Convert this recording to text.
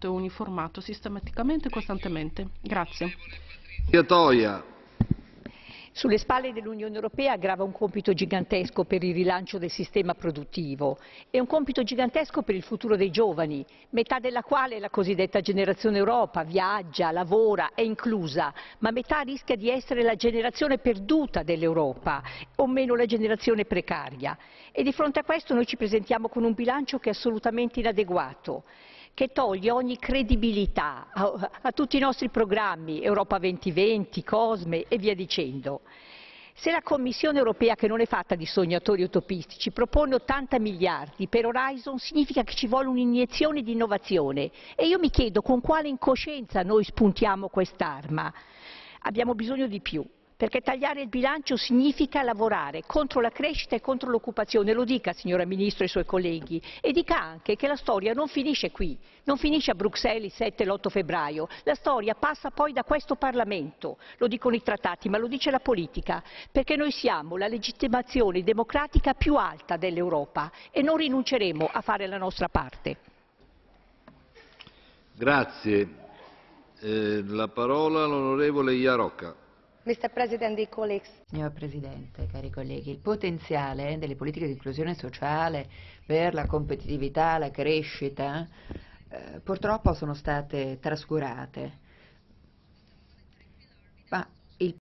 e uniformato sistematicamente e costantemente. Grazie. Sulle spalle dell'Unione Europea grava un compito gigantesco per il rilancio del sistema produttivo e un compito gigantesco per il futuro dei giovani, metà della quale la cosiddetta generazione Europa viaggia, lavora, è inclusa, ma metà rischia di essere la generazione perduta dell'Europa, o meno la generazione precaria. E di fronte a questo noi ci presentiamo con un bilancio che è assolutamente inadeguato che toglie ogni credibilità a, a tutti i nostri programmi, Europa 2020, Cosme e via dicendo. Se la Commissione europea, che non è fatta di sognatori utopistici, propone 80 miliardi per Horizon, significa che ci vuole un'iniezione di innovazione. E io mi chiedo con quale incoscienza noi spuntiamo quest'arma. Abbiamo bisogno di più perché tagliare il bilancio significa lavorare contro la crescita e contro l'occupazione, lo dica signora Ministro e i suoi colleghi, e dica anche che la storia non finisce qui, non finisce a Bruxelles il 7 e l'8 febbraio, la storia passa poi da questo Parlamento, lo dicono i trattati, ma lo dice la politica, perché noi siamo la legittimazione democratica più alta dell'Europa e non rinunceremo a fare la nostra parte. Grazie. Eh, la parola all'onorevole Iarocca. Mr. President, dear colleagues. Signor Presidente, cari colleghi, il potenziale delle politiche di inclusione sociale per la competitività, la crescita, eh, purtroppo sono state trascurate. Ma